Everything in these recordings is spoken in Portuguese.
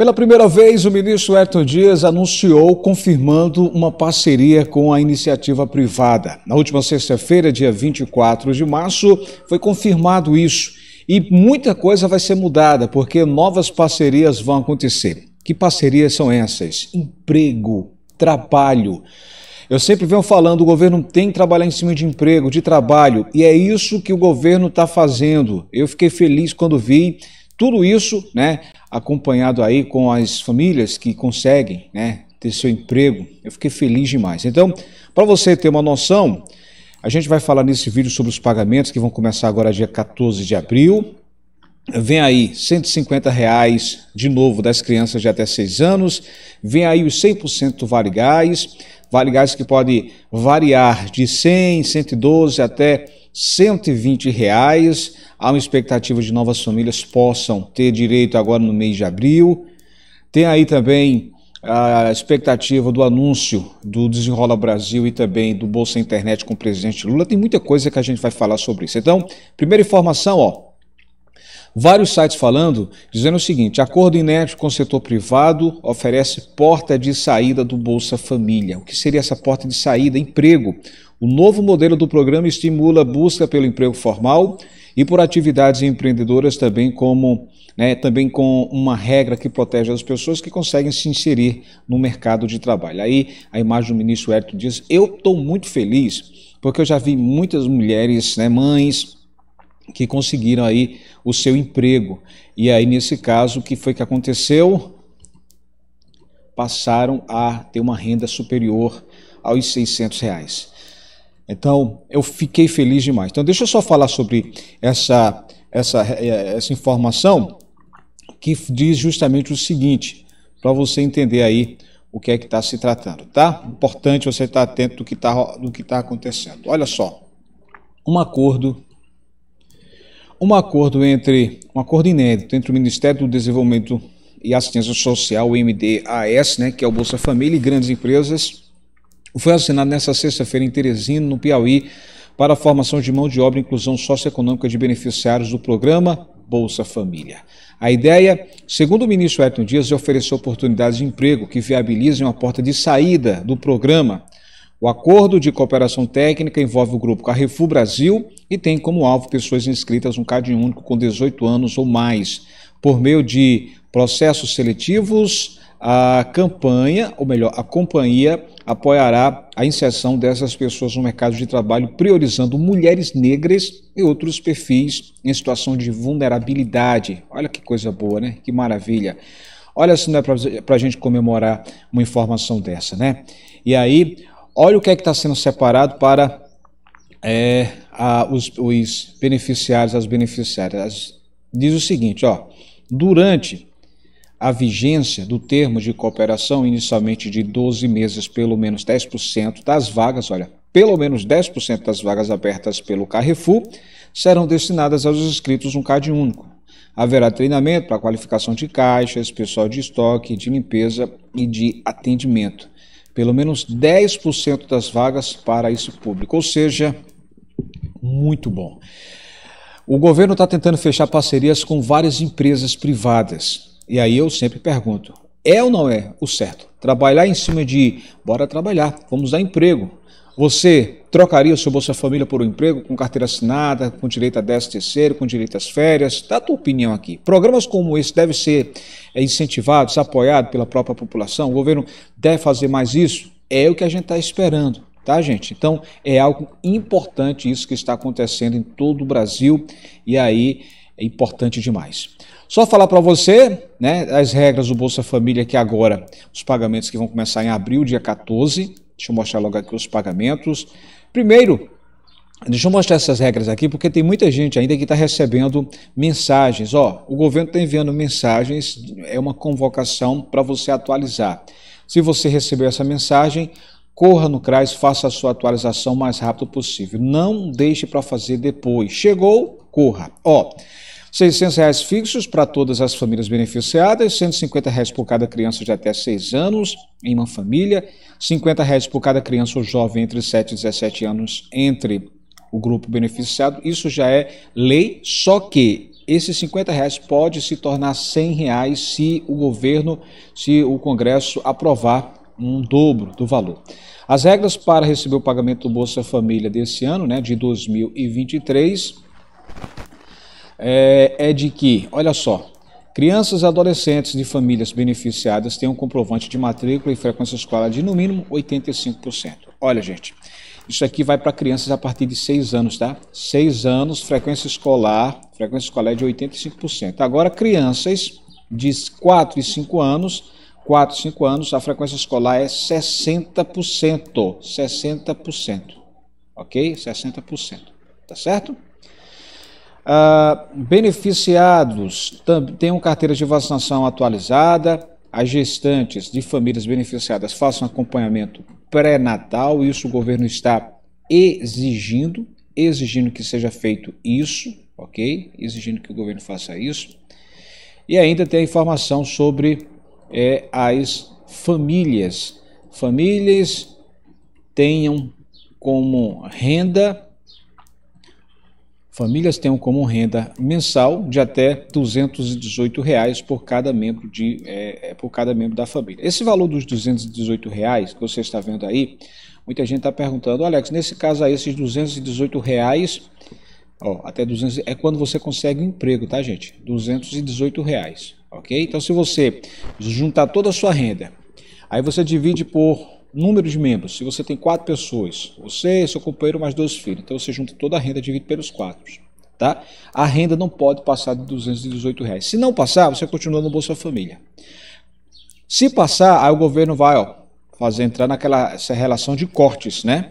Pela primeira vez, o ministro Ayrton Dias anunciou confirmando uma parceria com a iniciativa privada. Na última sexta-feira, dia 24 de março, foi confirmado isso. E muita coisa vai ser mudada, porque novas parcerias vão acontecer. Que parcerias são essas? Emprego, trabalho. Eu sempre venho falando, o governo tem que trabalhar em cima de emprego, de trabalho, e é isso que o governo está fazendo. Eu fiquei feliz quando vi tudo isso, né, acompanhado aí com as famílias que conseguem, né, ter seu emprego. Eu fiquei feliz demais. Então, para você ter uma noção, a gente vai falar nesse vídeo sobre os pagamentos que vão começar agora dia 14 de abril. Vem aí 150 reais de novo das crianças de até 6 anos. Vem aí os 100% Vale Gás. Vale Gás que pode variar de 100, 112 até 120 reais. Há uma expectativa de novas famílias possam ter direito agora no mês de abril. Tem aí também a expectativa do anúncio do Desenrola Brasil e também do Bolsa Internet com o presidente Lula. Tem muita coisa que a gente vai falar sobre isso. Então, primeira informação, ó. Vários sites falando, dizendo o seguinte: acordo inédito com o setor privado oferece porta de saída do Bolsa Família. O que seria essa porta de saída? Emprego. O novo modelo do programa estimula a busca pelo emprego formal e por atividades empreendedoras também como né, também com uma regra que protege as pessoas que conseguem se inserir no mercado de trabalho. Aí a imagem do ministro Hélio diz: Eu estou muito feliz porque eu já vi muitas mulheres, né, mães, que conseguiram aí o seu emprego. E aí nesse caso, o que foi que aconteceu? Passaram a ter uma renda superior aos 600 reais. Então, eu fiquei feliz demais. Então, deixa eu só falar sobre essa, essa, eh, essa informação que diz justamente o seguinte, para você entender aí o que é que está se tratando, tá? Importante você estar tá atento do que está do que tá acontecendo. Olha só, um acordo, um acordo entre um acordo inédito entre o Ministério do Desenvolvimento e Assistência Social, o MDAS, né, que é o Bolsa Família e grandes empresas foi assinado nesta sexta-feira em Teresina, no Piauí, para a formação de mão de obra e inclusão socioeconômica de beneficiários do programa Bolsa Família. A ideia, segundo o ministro Edson Dias, é oferecer oportunidades de emprego que viabilizem uma porta de saída do programa. O acordo de cooperação técnica envolve o grupo Carrefour Brasil e tem como alvo pessoas inscritas no Cade único com 18 anos ou mais, por meio de processos seletivos, a campanha, ou melhor, a companhia apoiará a inserção dessas pessoas no mercado de trabalho, priorizando mulheres negras e outros perfis em situação de vulnerabilidade. Olha que coisa boa, né? Que maravilha. Olha se não é para a gente comemorar uma informação dessa, né? E aí, olha o que é que está sendo separado para é, a, os, os beneficiários, as beneficiárias. Diz o seguinte, ó, durante a vigência do termo de cooperação, inicialmente de 12 meses, pelo menos 10% das vagas, olha, pelo menos 10% das vagas abertas pelo Carrefour serão destinadas aos inscritos no CAD único. Haverá treinamento para qualificação de caixas, pessoal de estoque, de limpeza e de atendimento. Pelo menos 10% das vagas para esse público, ou seja, muito bom. O governo está tentando fechar parcerias com várias empresas privadas e aí eu sempre pergunto: é ou não é o certo? Trabalhar em cima de bora trabalhar, vamos dar emprego. Você trocaria o seu Bolsa Família por um emprego com carteira assinada, com direito a 10 terceiro, com direito às férias? Dá a tua opinião aqui. Programas como esse devem ser é, incentivados, apoiados pela própria população. O governo deve fazer mais isso? É o que a gente está esperando tá, gente? Então é algo importante isso que está acontecendo em todo o Brasil e aí é importante demais. Só falar para você, né, as regras do Bolsa Família que agora, os pagamentos que vão começar em abril, dia 14. Deixa eu mostrar logo aqui os pagamentos. Primeiro, Deixa eu mostrar essas regras aqui, porque tem muita gente ainda que está recebendo mensagens. Ó, o governo está enviando mensagens, é uma convocação para você atualizar. Se você recebeu essa mensagem, corra no CRAS, faça a sua atualização o mais rápido possível. Não deixe para fazer depois. Chegou, corra. Ó, 600 reais fixos para todas as famílias beneficiadas, 150 reais por cada criança de até 6 anos em uma família, 50 reais por cada criança ou jovem entre 7 e 17 anos entre o grupo beneficiado. Isso já é lei, só que esses 50 reais pode se tornar 100 reais se o governo, se o Congresso aprovar um dobro do valor. As regras para receber o pagamento do Bolsa Família desse ano, né, de 2023, é, é de que, olha só, crianças e adolescentes de famílias beneficiadas têm um comprovante de matrícula e frequência escolar de no mínimo 85%. Olha, gente, isso aqui vai para crianças a partir de 6 anos, tá? 6 anos, frequência escolar, frequência escolar é de 85%. Agora, crianças de 4 e 5 anos, 4, 5 anos, a frequência escolar é 60%. 60%. Ok? 60%. Tá certo? Ah, beneficiados tenham carteira de vacinação atualizada, as gestantes de famílias beneficiadas façam acompanhamento pré-natal, isso o governo está exigindo, exigindo que seja feito isso, ok? Exigindo que o governo faça isso. E ainda tem a informação sobre é, as famílias. Famílias tenham como renda Famílias têm como renda mensal de até R$ 218 reais por cada membro de é, é, por cada membro da família. Esse valor dos 218 reais que você está vendo aí, muita gente está perguntando, Alex, nesse caso aí, esses 218 reais, ó, até 200 é quando você consegue um emprego, tá, gente? 218 reais, ok? Então, se você juntar toda a sua renda, aí você divide por número de membros, se você tem quatro pessoas, você, seu companheiro, mais dois filhos, então você junta toda a renda, divide pelos quatro. Tá? A renda não pode passar de 218 reais. Se não passar, você continua no Bolsa Família. Se passar, aí o governo vai ó, fazer entrar naquela essa relação de cortes, né?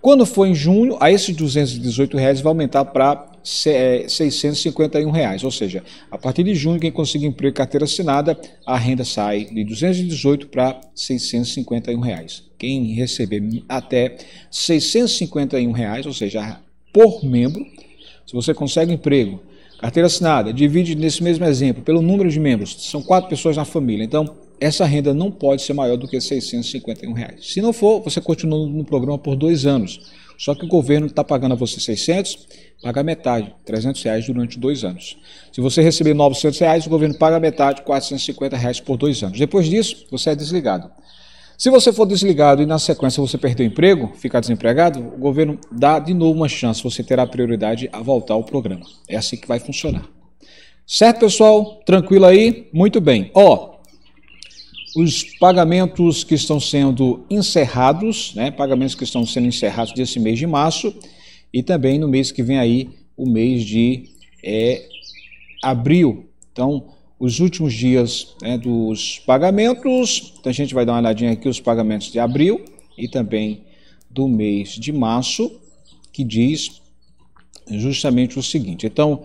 Quando for em junho, aí esses 218 reais vai aumentar para 651 é, reais. Ou seja, a partir de junho, quem conseguir emprego e carteira assinada, a renda sai de 218 para 651 reais. Quem receber até 651 reais, ou seja, por membro, se você consegue emprego, carteira assinada, divide nesse mesmo exemplo pelo número de membros, são quatro pessoas na família. Então, essa renda não pode ser maior do que 651 reais. Se não for, você continua no programa por dois anos só que o governo está pagando a você 600, paga metade, 300 reais durante dois anos. Se você receber 900 reais, o governo paga metade, 450 reais por dois anos. Depois disso, você é desligado. Se você for desligado e na sequência você perder o emprego, ficar desempregado, o governo dá de novo uma chance, você terá prioridade a voltar ao programa. É assim que vai funcionar. Certo, pessoal? Tranquilo aí? Muito bem. Ó, os pagamentos que estão sendo encerrados, né, pagamentos que estão sendo encerrados desse mês de março e também no mês que vem aí, o mês de é, abril. Então, os últimos dias né, dos pagamentos, então a gente vai dar uma olhadinha aqui os pagamentos de abril e também do mês de março, que diz justamente o seguinte. Então,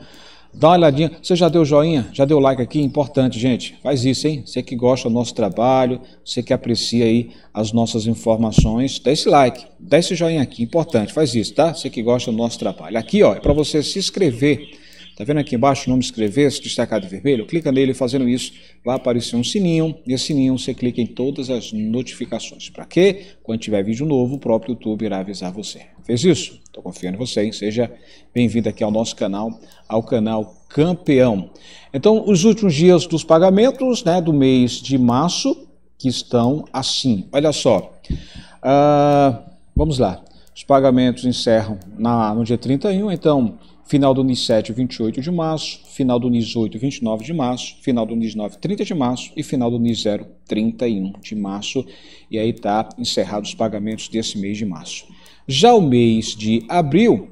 Dá uma olhadinha. Você já deu joinha? Já deu like aqui? Importante, gente. Faz isso, hein? Você que gosta do nosso trabalho, você que aprecia aí as nossas informações, dá esse like, dá esse joinha aqui. Importante, faz isso, tá? Você que gosta do nosso trabalho. Aqui, ó, é para você se inscrever Está vendo aqui embaixo o nome escrever se destacado em vermelho? Clica nele fazendo isso, vai aparecer um sininho. e esse sininho você clica em todas as notificações. Para que, quando tiver vídeo novo, o próprio YouTube irá avisar você. Fez isso? Estou confiando em você, hein? Seja bem-vindo aqui ao nosso canal, ao canal Campeão. Então, os últimos dias dos pagamentos né, do mês de março que estão assim. Olha só. Uh, vamos lá. Os pagamentos encerram na, no dia 31, então final do NIS 7, 28 de março, final do NIS 8, 29 de março, final do NIS 9, 30 de março e final do NIS 0, 31 de março. E aí está encerrado os pagamentos desse mês de março. Já o mês de abril,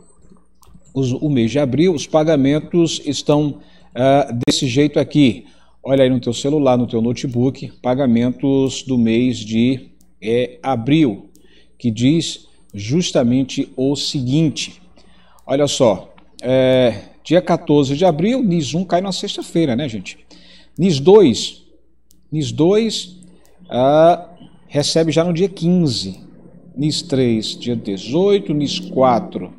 os, o mês de abril, os pagamentos estão uh, desse jeito aqui. Olha aí no teu celular, no teu notebook, pagamentos do mês de é, abril, que diz justamente o seguinte. Olha só, é, dia 14 de abril, NIS 1 cai na sexta-feira, né, gente? NIS 2, NIS 2 ah, recebe já no dia 15, NIS 3, dia 18, NIS 4,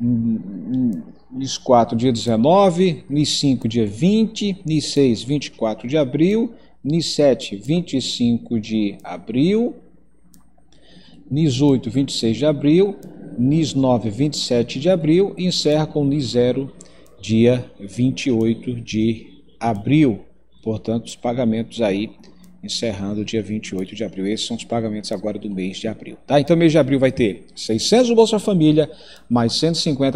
NIS 4, dia 19, NIS 5, dia 20, NIS 6, 24 de abril, NIS 7, 25 de abril, NIS 8, 26 de abril, NIS 9, 27 de abril, e encerra com NIS 0, dia 28 de abril. Portanto, os pagamentos aí encerrando dia 28 de abril. Esses são os pagamentos agora do mês de abril. Tá? Então, mês de abril vai ter 600 do Bolsa Família, mais R$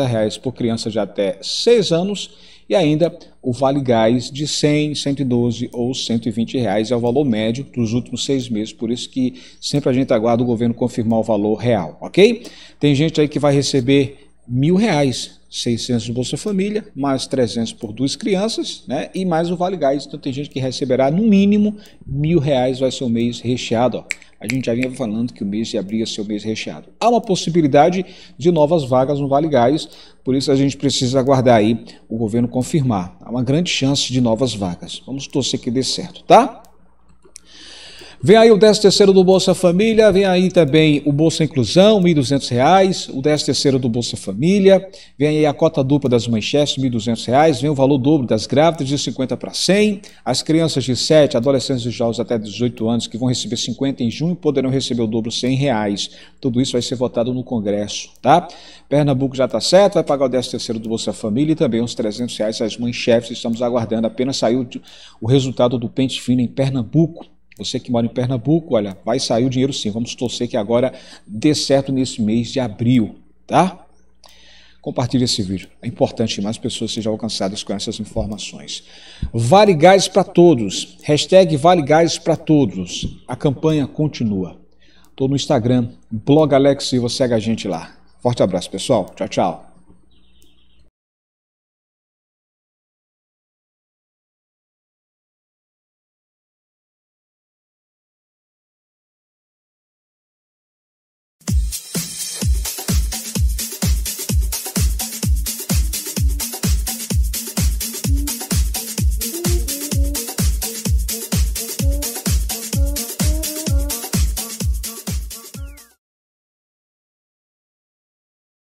reais por criança de até 6 anos e ainda o Vale Gás de 100, 112 ou 120 reais é o valor médio dos últimos seis meses, por isso que sempre a gente aguarda o governo confirmar o valor real, ok? Tem gente aí que vai receber mil reais, 600 do Bolsa Família, mais 300 por duas crianças, né? E mais o Vale Gás, então tem gente que receberá no mínimo mil reais, vai ser um mês recheado, ó. A gente já vinha falando que o mês de abril ia ser o mês recheado. Há uma possibilidade de novas vagas no Vale Gás, por isso a gente precisa aguardar aí o governo confirmar. Há uma grande chance de novas vagas. Vamos torcer que dê certo, tá? Vem aí o 10 terceiro do Bolsa Família, vem aí também o Bolsa Inclusão, R$ 1.200, o 10 terceiro do Bolsa Família, vem aí a cota dupla das manchetes, R$ 1.200, vem o valor dobro das grávidas de 50 para 100, as crianças de 7, adolescentes e jovens até 18 anos que vão receber 50 em junho poderão receber o dobro R$ Reais. Tudo isso vai ser votado no Congresso, tá? Pernambuco já está certo, vai pagar o 10 terceiro do Bolsa Família e também uns 300 reais às mães chefes. estamos aguardando, apenas saiu o resultado do pente fino em Pernambuco, você que mora em Pernambuco, olha, vai sair o dinheiro sim. Vamos torcer que agora dê certo nesse mês de abril, tá? Compartilhe esse vídeo. É importante que mais pessoas sejam alcançadas com essas informações. Vale Gás para Todos. Hashtag Vale Gás para Todos. A campanha continua. Estou no Instagram, blog Alex e você segue a gente lá. Forte abraço, pessoal. Tchau, tchau.